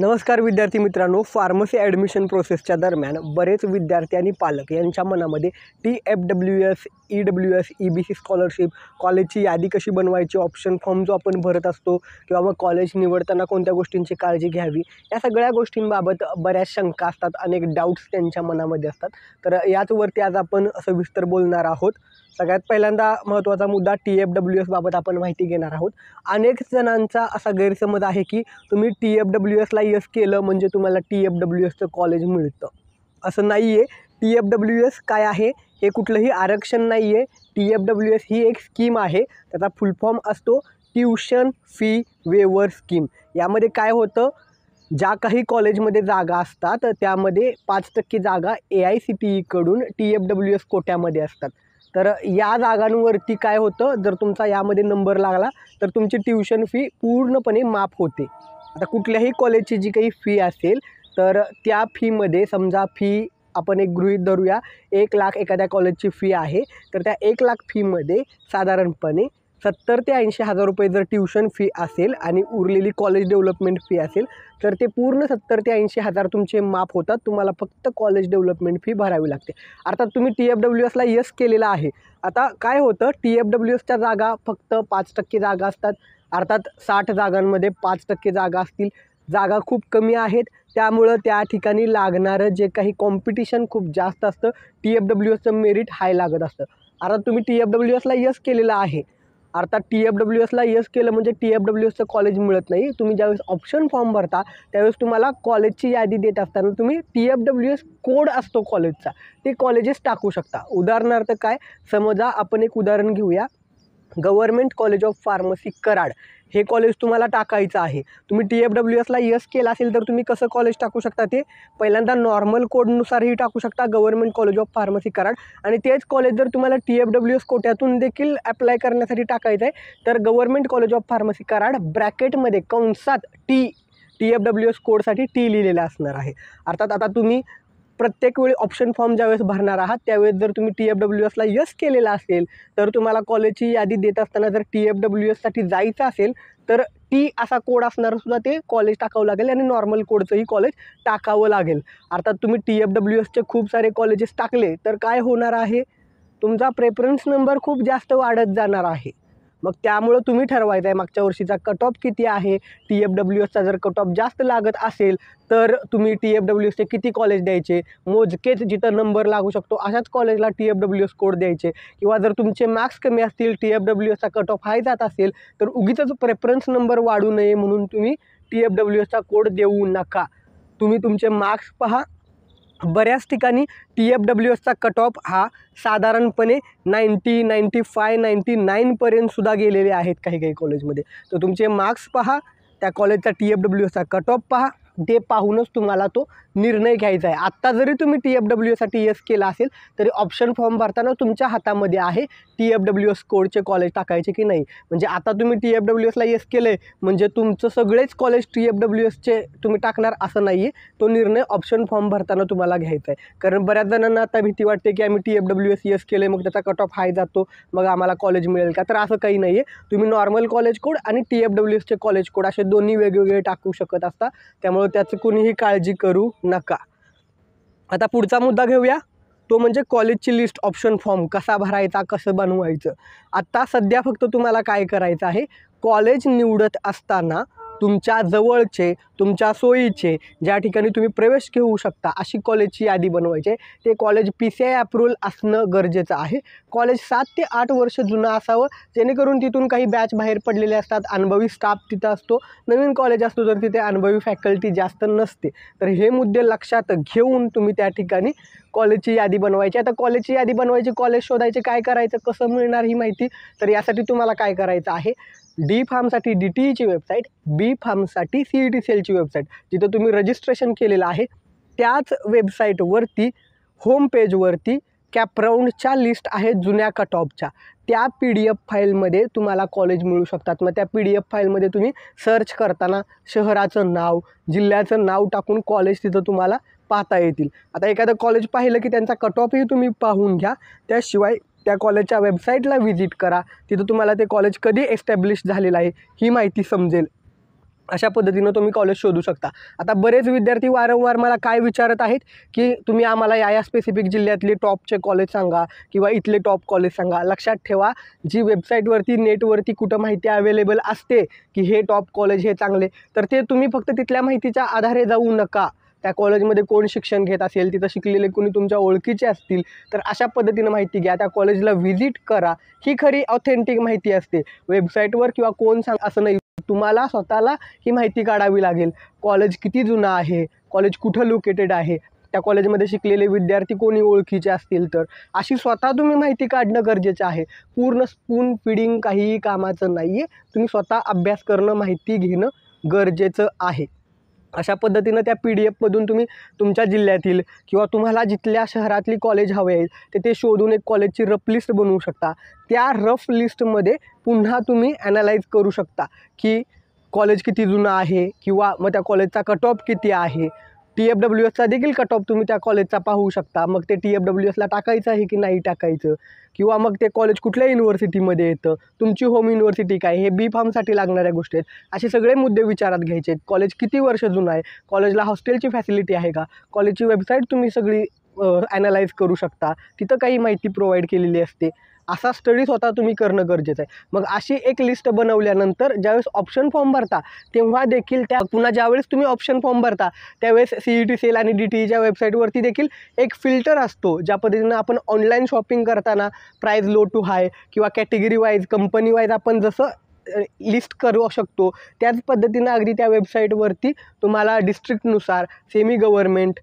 नमस्कार विद्यार्थी मित्रांनो फार्मसी ॲडमिशन प्रोसेसच्या दरम्यान बरेच विद्यार्थी आणि पालक यांच्या मनामध्ये T F W S E W S E B C scholarship कॉलेजची यादी कशी बनवायची ऑप्शन फॉर्म जो आपण भरत असतो किंवा मग कॉलेज निवडताना कोणत्या गोष्टींची काळजी घ्यावी या सगळ्या गोष्टींबाबत बऱ्याच शंका असतात अनेक डाऊट्स त्यांच्या मनामध्ये असतात तर याचवरती आज आपण सविस्तर बोलणार आहोत सगळ्यात पहिल्यांदा महत्त्वाचा मुद्दा टी एफ डब्ल्यू एसबाबत आपण माहिती घेणार आहोत अनेक जणांचा असा गैरसमज आहे की तुम्ही टी एफ डब्ल्यू एसला एस केलं म्हणजे तुम्हाला टी एफ डब्ल्यू एसचं कॉलेज मिळतं असं नाही आहे टी एफ डब्ल्यू एस काय आहे हे कुठलंही आरक्षण नाही आहे टी एफ डब्ल्यू एस ही एक स्कीम आहे त्याचा फुलफॉर्म असतो ट्यूशन फी वेवर स्कीम यामध्ये काय होतं ज्या काही कॉलेजमध्ये जागा असतात त्यामध्ये पाच टक्के जागा ए आय सी टी ईकडून टी एफ डब्ल्यू एस कोट्यामध्ये असतात तर या जागांवरती काय होतं जर तुमचा यामध्ये नंबर लागला तर तुमची ट्युशन फी पूर्णपणे माफ होते आता कुठल्याही कॉलेजची जी काही फी असेल तर त्या फीमध्ये समजा फी आपण एक गृहीत धरूया एक लाख एखाद्या कॉलेजची फी आहे तर त्या एक लाख फीमध्ये साधारणपणे सत्तर ते ऐंशी हजार रुपये जर ट्युशन फी असेल आणि उरलेली कॉलेज डेव्हलपमेंट फी असेल तर ते पूर्ण सत्तर ते ऐंशी हजार तुमचे माफ होतात तुम्हाला फक्त कॉलेज डेव्हलपमेंट फी भरावी लागते अर्थात तुम्ही टी एफ डब्ल्यू एसला यस केलेला आहे आता काय होतं टी एफ डब्ल्यू एसच्या जागा फक्त पाच टक्के जागा असतात अर्थात साठ जागांमध्ये पाच टक्के जागा असतील जागा खूप कमी आहेत त्यामुळं त्या ठिकाणी लागणारं जे काही कॉम्पिटिशन खूप जास्त असतं टी एफ डब्ल्यू एसचं मेरिट हाय लागत असतं अर्थात तुम्ही टी एफ डब्ल्यू एसला यस केलेलं आहे अर्थात टी एफ डब्ल्यू एसला यस केलं म्हणजे टी एफ डब्ल्यू एसचं कॉलेज मिळत नाही तुम्ही ज्यावेळेस ऑप्शन फॉर्म भरता त्यावेळेस तुम्हाला कॉलेजची यादी देत असताना तुम्ही T F W S code असतो कॉलेजचा ते कॉलेजेस टाकू शकता उदाहरणार्थ काय समजा आपण एक उदाहरण घेऊया government college of pharmacy Karad हे कॉलेज तुम्हाला टाकायचं आहे तुम्ही टी एफ डब्ल्यू एसला यस केलं असेल तर तुम्ही कसं कॉलेज टाकू शकता ते पहिल्यांदा नॉर्मल कोडनुसारही टाकू शकता government college of pharmacy Karad आणि तेच कॉलेज जर तुम्हाला टी एफ डब्ल्यू एस कोट्यातून देखील अप्लाय करण्यासाठी टाकायचं आहे तर government college of pharmacy Karad ब्रॅकेटमध्ये कंसात T T F W S कोडसाठी टी लिहिलेला असणार आहे अर्थात आता तुम्ही प्रत्येक वेळी ऑप्शन फॉर्म ज्यावेळेस भरणार आहात त्यावेळेस जर तुम्ही टी एफ डब्ल्यू एसला यस केलेला असेल तर तुम्हाला कॉलेजची यादी देत असताना जर टी एफ डब्ल्यू एससाठी जायचं असेल तर टी असा कोड असणारसुद्धा ते कॉलेज टाकावं लागेल आणि नॉर्मल कोडचंही कॉलेज टाकावं लागेल अर्थात तुम्ही टी एफ डब्ल्यू एसचे खूप सारे कॉलेजेस टाकले तर काय होणार आहे तुमचा प्रेफरन्स नंबर खूप जास्त वाढत जाणार आहे मग त्यामुळं तुम्ही ठरवायचं आहे मागच्या वर्षीचा कट ऑफ किती आहे टी एफ डब्ल्यू एसचा जर कट ऑफ जास्त लागत असेल तर तुम्ही टी एफ डब्ल्यू एसचे किती कॉलेज द्यायचे मोजकेच जिथं नंबर लागू शकतो अशाच कॉलेजला T F W S code द्यायचे किंवा जर तुमचे मार्क्स कमी असतील टी एफ डब्ल्यू एसचा कट ऑफ हाय जात असेल तर उगीच प्रेफरन्स नंबर वाढू नये म्हणून तुम्ही टी एफ डब्ल्यू एसचा कोड देऊ नका तुम्ही तुमचे मार्क्स पहा बऱ्याच ठिकाणी टी एफ डब्ल्यू एसचा कट ऑफ हा साधारणपणे नाईंटी नाईंटी फाय नाईन्टी नाईनपर्यंतसुद्धा गेलेले आहेत काही काही कॉलेजमध्ये तर तुमचे मार्क्स पहा त्या कॉलेजचा टी एफ डब्ल्यू एसचा कट ऑफ पहा ते पाहूनच तुम्हाला तो निर्णय घ्यायचा आहे आत्ता जरी तुम्ही टी एफ डब्ल्यू एसाठी एस केला असेल तरी ऑप्शन फॉर्म भरताना तुमच्या हातामध्ये आहे टी एफ डब्ल्यू एस कोडचे कॉलेज टाकायचे की नाही म्हणजे आता तुम्ही टी एफ डब्ल्यू एसला येस केलं आहे म्हणजे तुमचं सगळेच कॉलेज टी एफ डब्ल्यू एसचे तुम्ही टाकणार असं नाही आहे तो निर्णय ऑप्शन फॉर्म भरताना तुम्हाला घ्यायचा आहे कारण बऱ्याच जणांना आता भीती वाटते की आम्ही टी एफ डब्ल्यू एस केलं केले मग त्याचा कट ऑफ हाय जातो मग आम्हाला कॉलेज मिळेल का तर असं काही नाही आहे तुम्ही नॉर्मल कॉलेज कोड आणि टी एफ डब्ल्यू एसचे कॉलेज कोड असे दोन्ही वेगवेगळे टाकू शकत असता त्यामुळे त्याचं कोणीही काळजी करू नका आता पुढचा मुद्दा घेऊया तो म्हणजे कॉलेजची लिस्ट ऑप्शन फॉर्म कसा भरायचा कसं बनवायचं आत्ता सध्या फक्त तुम्हाला काय करायचं आहे कॉलेज निवडत असताना तुमच्या जवळचे तुमच्या सोयीचे ज्या ठिकाणी तुम्ही प्रवेश घेऊ शकता अशी कॉलेजची यादी बनवायची ते college P C I approval असणं गरजेचं आहे कॉलेज सात ते आठ वर्ष जुनं असावं जेणेकरून तिथून काही बॅच बाहेर पडलेले असतात अनुभवी स्टाफ तिथं असतो नवीन कॉलेज असतो तर तिथे अनुभवी फॅकल्टी जास्त नसते तर हे मुद्दे लक्षात घेऊन तुम्ही त्या ठिकाणी कॉलेजची यादी बनवायची आता कॉलेजची यादी बनवायची कॉलेज शोधायचे काय करायचं कसं मिळणार ही माहिती तर यासाठी तुम्हाला काय करायचं आहे डी फार्मसाठी डी टी ईची वेबसाईट बी फार्मसाठी ई टी सेलची वेबसाईट जिथं तुम्ही रजिस्ट्रेशन केलेलं आहे त्याच वेबसाईटवरती होम पेजवरती कॅपराऊंडच्या लिस्ट आहे जुन्या कटॉपच्या त्या पी डी एफ फाईलमध्ये तुम्हाला कॉलेज मिळू शकतात मग त्या पी डी एफ फाईलमध्ये तुम्ही सर्च करताना शहराचं नाव जिल्ह्याचं नाव टाकून कॉलेज तिथं तुम्हाला पाहता येतील आता एखादं कॉलेज पाहिलं की त्यांचा कट ऑफही तुम्ही पाहून घ्या त्याशिवाय त्या कॉलेजच्या वेबसाईटला व्हिजिट करा तिथं तुम्हाला ते कॉलेज कधी एस्टॅब्लिश झालेलं आहे ही माहिती समजेल अशा पद्धतीनं तुम्ही कॉलेज शोधू शकता आता बरेच विद्यार्थी वारंवार मला काय विचारत आहेत की तुम्ही आम्हाला या या स्पेसिफिक जिल्ह्यातले टॉपचे कॉलेज सांगा किंवा इथले टॉप कॉलेज सांगा लक्षात ठेवा जी वेबसाईटवरती नेटवरती कुठं माहिती अवेलेबल असते की हे टॉप कॉलेज हे चांगले तर ते तुम्ही फक्त तिथल्या माहितीच्या आधारे जाऊ नका त्या कॉलेजमध्ये कोण शिक्षण घेत असेल तिथं शिकलेले कोणी तुमच्या ओळखीचे असतील तर अशा पद्धतीनं माहिती घ्या त्या कॉलेजला व्हिजिट करा ही खरी ऑथेंटिक माहिती असते वेबसाईटवर किंवा कोण सांग असं नाही तुम्हाला स्वतःला ही माहिती काढावी लागेल कॉलेज किती जुना आहे कॉलेज कुठं लोकेटेड आहे त्या कॉलेजमध्ये शिकलेले विद्यार्थी कोणी ओळखीचे असतील तर अशी स्वतः तुम्ही माहिती काढणं गरजेचं आहे पूर्ण स्पून फिडिंग काहीही कामाचं नाही आहे तुम्ही स्वतः अभ्यास करणं माहिती घेणं गरजेचं आहे अशा पद्धतीनं त्या पी डी एफमधून तुम्ही तुमच्या जिल्ह्यातील किंवा तुम्हाला जिथल्या शहरातली कॉलेज हवे आहेत ते ते शोधून एक कॉलेजची रफ लिस्ट बनवू शकता त्या रफ लिस्टमध्ये पुन्हा तुम्ही ॲनालाइज करू शकता की कॉलेज किती जुनं आहे किंवा मग त्या कॉलेजचा कट ऑफ किती आहे टी एफ डब्ल्यू एसचा देखील कट ऑफ तुम्ही त्या कॉलेजचा पाहू शकता मग ते टी एफ डब्ल्यू एसला टाकायचं आहे की नाही टाकायचं किंवा मग ते कॉलेज कुठल्या युनिव्हर्सिटीमध्ये येतं तुमची होम युनिव्हर्सिटी काय हे बी फार्मसाठी लागणाऱ्या गोष्टी आहेत असे सगळे मुद्दे विचारात घ्यायचे आहेत कॉलेज किती वर्ष जुनं आहे कॉलेजला हॉस्टेलची फॅसिलिटी आहे का कॉलेजची वेबसाईट तुम्ही सगळी ॲनालाइज करू शकता तिथं काही माहिती प्रोव्हाइड केलेली असते असा स्टडी स्वतः तुम्ही करणं गरजेचं आहे मग अशी एक लिस्ट बनवल्यानंतर ज्यावेळेस ऑप्शन फॉर्म भरता तेव्हा देखील त्या पुन्हा ज्यावेळेस तुम्ही ऑप्शन फॉर्म भरता त्यावेळेस सी ई टी सेल आणि डी टी ईच्या e वेबसाईटवरती देखील एक फिल्टर असतो ज्या पद्धतीनं आपण ऑनलाईन शॉपिंग करताना प्राईज लो टू हाय किंवा कॅटेगरी वाईज कंपनी वाईज आपण जसं लिस्ट करू शकतो त्याच पद्धतीनं अगदी त्या वेबसाईटवरती तुम्हाला डिस्ट्रिक्टनुसार सेमी गव्हर्मेंट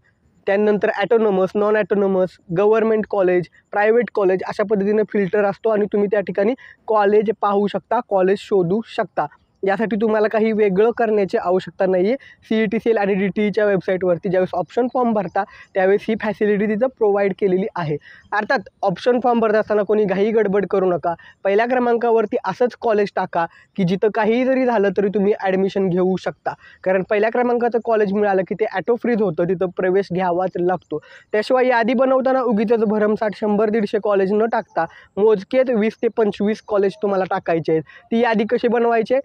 त्यानंतर autonomous non autonomous government college private college अशा पद्धतीनं फिल्टर असतो आणि तुम्ही त्या ठिकाणी कॉलेज पाहू शकता कॉलेज शोधू शकता यासाठी तुम्हाला काही वेगळं करण्याची आवश्यकता नाही आहे C E e T C L आणि डी टी ईच्या वेबसाईटवरती ज्यावेळेस ऑप्शन फॉर्म भरता त्यावेळेस ही फॅसिलिटी तिथं प्रोव्हाइड केलेली आहे अर्थात ऑप्शन फॉर्म भरत असताना कोणी घाई गडबड करू नका पहिल्या क्रमांकावरती असंच कॉलेज टाका की जिथं काहीही जरी झालं तरी तुम्ही ॲडमिशन घेऊ शकता कारण पहिल्या क्रमांकाचं कॉलेज मिळालं की ते ॲटो फ्रीज होतं तिथं प्रवेश घ्यावाच लागतो त्याशिवाय यादी बनवताना उगीच भरमसाठ शंभर दीडशे कॉलेज न टाकता मोजकेत वीस ते पंचवीस कॉलेज तुम्हाला टाकायचे आहेत ती यादी कशी बनवायचे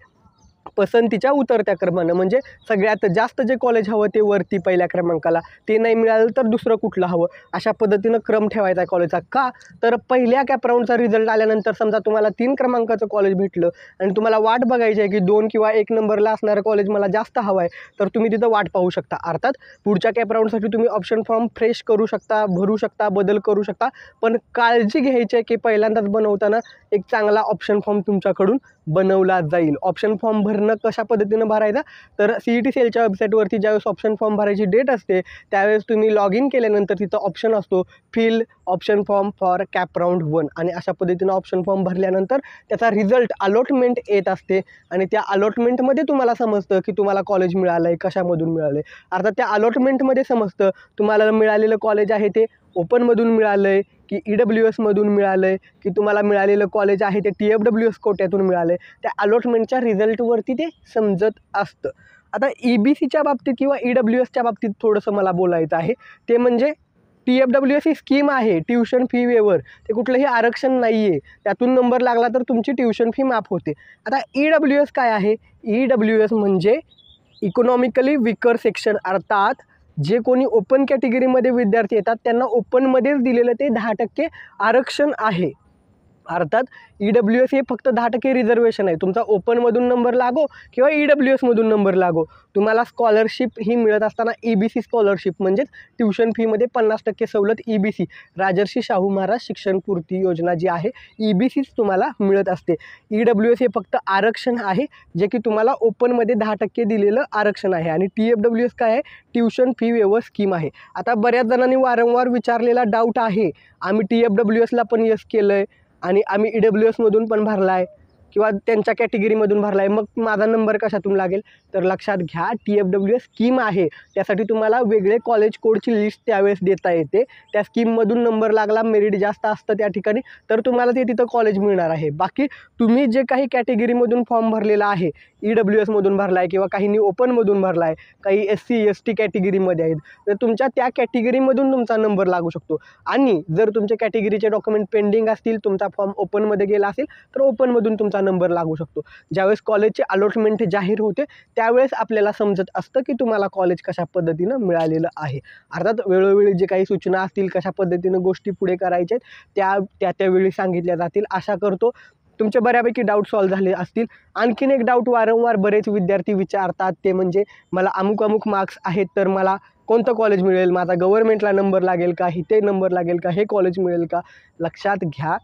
पसंतीच्या उतरत्या क्रमानं म्हणजे सगळ्यात जास्त जे कॉलेज हवं ते वरती पहिल्या क्रमांकाला ते नाही मिळालं तर दुसरं कुठलं हवं अशा पद्धतीनं क्रम ठेवायचा आहे कॉलेजचा का तर पहिल्या कॅप राऊंडचा रिझल्ट आल्यानंतर समजा तुम्हाला तीन क्रमांकाचं कॉलेज भेटलं आणि तुम्हाला वाट बघायची आहे की दोन किंवा एक नंबरला असणारं कॉलेज मला जास्त हवं आहे तर तुम्ही तिथं वाट पाहू शकता अर्थात पुढच्या कॅप राऊंडसाठी तुम्ही ऑप्शन फॉर्म फ्रेश करू शकता भरू शकता बदल करू शकता पण काळजी घ्यायची आहे की पहिल्यांदाच बनवताना एक चांगला ऑप्शन फॉर्म तुमच्याकडून बनवला जाईल ऑप्शन फॉर्म भरणं कशा पद्धतीनं भरायचा तर सी ई टी सेलच्या वेबसाईटवरती ज्यावेळेस ऑप्शन फॉर्म भरायची डेट असते त्यावेळेस तुम्ही लॉग इन केल्यानंतर तिथं ऑप्शन असतो fill option form for CAP round one आणि अशा पद्धतीनं ऑप्शन फॉर्म भरल्यानंतर त्याचा रिझल्ट अलॉटमेंट येत असते आणि त्या अलॉटमेंटमध्ये तुम्हाला समजतं की तुम्हाला कॉलेज मिळालं आहे कशामधून मिळालं आहे अर्थात त्या अलॉटमेंटमध्ये समजतं तुम्हाला मिळालेलं कॉलेज आहे ते ओपनमधून मिळालं आहे की ई e डब्ल्यू एसमधून मिळालं आहे की तुम्हाला मिळालेलं कॉलेज आहे ते टी एफ डब्ल्यू एस कोट्यातून मिळालं आहे त्या अलॉटमेंटच्या रिझल्टवरती ते समजत असतं आता ई e बी सीच्या बाबतीत किंवा ई e डब्ल्यू एसच्या बाबतीत थोडंसं मला बोलायचं आहे ते म्हणजे टी एफ डब्ल्यू एस ही स्कीम आहे ट्युशन फी वेवर ते कुठलंही आरक्षण नाही आहे त्यातून नंबर लागला तर तुमची ट्युशन फी माफ होते आता ई डब्ल्यू एस काय आहे ई डब्ल्यू एस म्हणजे इकॉनॉमिकली विकर सेक्शन अर्थात जे कोणी ओपन कॅटेगरीमध्ये विद्यार्थी येतात त्यांना ओपनमध्येच दिलेलं ते दहा टक्के आरक्षण आहे अर्थात ई डब्ल्यू एस हे फक्त दहा टक्के रिझर्वेशन आहे तुमचा ओपनमधून नंबर लागो किंवा ई डब्ल्यू एसमधून नंबर लागो तुम्हाला स्कॉलरशिप ही मिळत असताना ई बी सी स्कॉलरशिप म्हणजेच ट्युशन फीमध्ये पन्नास टक्के सवलत E B C Rajarshi Shahu Maharaj शिक्षणपूर्ती योजना जी आहे ई बी सीच तुम्हाला मिळत असते ई डब्ल्यू एस हे फक्त आरक्षण आहे जे की तुम्हाला ओपनमध्ये दहा टक्के दिलेलं आरक्षण आहे आणि टी एफ डब्ल्यू एस काय आहे ट्युशन फी व्यव स्कीम आहे आता बऱ्याच जणांनी वारंवार विचारलेला डाऊट आहे आम्ही टी एफ डब्ल्यू एसला पण यस केलं आहे आणि आम्ही ई e डब्ल्यू एसमधून पण भरला आहे किंवा त्यांच्या कॅटेगरीमधून भरला आहे मग माझा नंबर कशातून लागेल तर लक्षात घ्या T F W S scheme आहे त्यासाठी तुम्हाला वेगळे कॉलेज कोडची लिस्ट त्यावेळेस देता येते त्या स्कीममधून नंबर लागला मेरिट जास्त असतं त्या ठिकाणी तर तुम्हाला ते तिथं कॉलेज मिळणार आहे बाकी तुम्ही जे काही कॅटेगरीमधून फॉर्म भरलेला आहे ई e डब्ल्यू एसमधून भरला आहे किंवा काहींनी ओपनमधून भरला आहे काही एस सी एस टी कॅटेगरीमध्ये आहेत तर तुमच्या त्या कॅटेगरीमधून तुमचा नंबर लागू शकतो आणि जर तुमच्या कॅटेगरीचे डॉक्युमेंट पेंडिंग असतील तुमचा फॉर्म ओपनमध्ये गेला असेल तर ओपनमधून तुमचा नंबर लागू शकतो ज्यावेळेस कॉलेजचे अलॉटमेंट जाहीर होते त्यावेळेस आपल्याला समजत असतं की तुम्हाला कॉलेज कशा पद्धतीनं मिळालेलं आहे अर्थात वेळोवेळी जे काही सूचना असतील कशा पद्धतीनं गोष्टी पुढे करायच्या आहेत त्या त्या त्यावेळी सांगितल्या जातील आशा करतो तुमचे बऱ्यापैकी डाऊट सॉल्व्ह झाले असतील आणखीन एक डाऊट वारंवार बरेच विद्यार्थी विचारतात ते म्हणजे मला अमुक अमुक मार्क्स आहेत तर मला कोणतं कॉलेज मिळेल माझा गव्हर्नमेंटला नंबर लागेल का इथे नंबर लागेल का हे कॉलेज मिळेल का लक्षात घ्या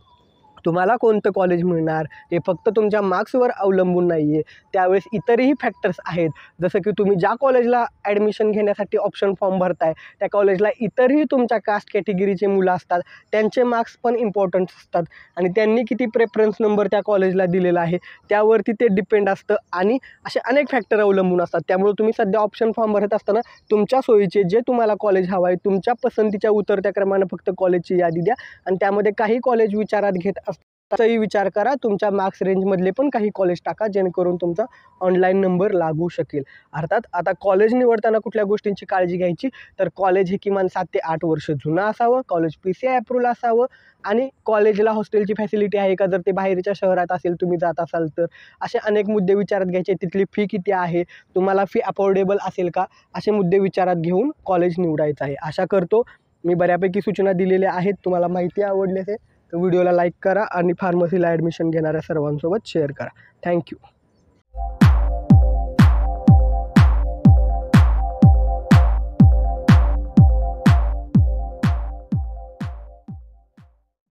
तुम्हाला कोणतं कॉलेज मिळणार हे फक्त तुमच्या मार्क्सवर अवलंबून नाही आहे त्यावेळेस इतरही फॅक्टर्स आहेत जसं की तुम्ही ज्या कॉलेजला ॲडमिशन घेण्यासाठी ऑप्शन फॉर्म भरताय त्या कॉलेजला इतरही तुमच्या कास्ट कॅटेगरीचे मुलं असतात त्यांचे मार्क्स पण इम्पॉर्टंट असतात आणि त्यांनी किती प्रेफरन्स नंबर त्या कॉलेजला दिलेला आहे त्यावरती ते डिपेंड असतं आणि असे अनेक फॅक्टर अवलंबून असतात त्यामुळे तुम्ही सध्या ऑप्शन फॉर्म भरत असताना तुमच्या सोयीचे जे तुम्हाला कॉलेज हवं आहे तुमच्या पसंतीच्या उतरत्या क्रमानं फक्त कॉलेजची यादी द्या आणि त्यामध्ये काही कॉलेज विचारात घेत असतात त्याचाही विचार करा तुमच्या मार्क्स रेंजमधले पण काही कॉलेज टाका जेणेकरून तुमचा ऑनलाईन नंबर लागू शकेल अर्थात आता कॉलेज निवडताना कुठल्या गोष्टींची काळजी घ्यायची तर कॉलेज हे किमान सात ते आठ वर्ष जुनं असावं college P C I approval असावं आणि कॉलेजला हॉस्टेलची फॅसिलिटी आहे का जर ते बाहेरच्या शहरात असेल तुम्ही जात असाल तर असे अनेक मुद्दे विचारात घ्यायचे तिथली फी किती आहे तुम्हाला फी अफोर्डेबल असेल का असे मुद्दे विचारात घेऊन कॉलेज निवडायचं आहे आशा करतो मी बऱ्यापैकी सूचना दिलेल्या आहेत तुम्हाला माहिती आवडली असेल तर व्हिडिओला लाईक करा आणि फार्मसीला ॲडमिशन घेणाऱ्या सर्वांसोबत शेअर करा थँक्यू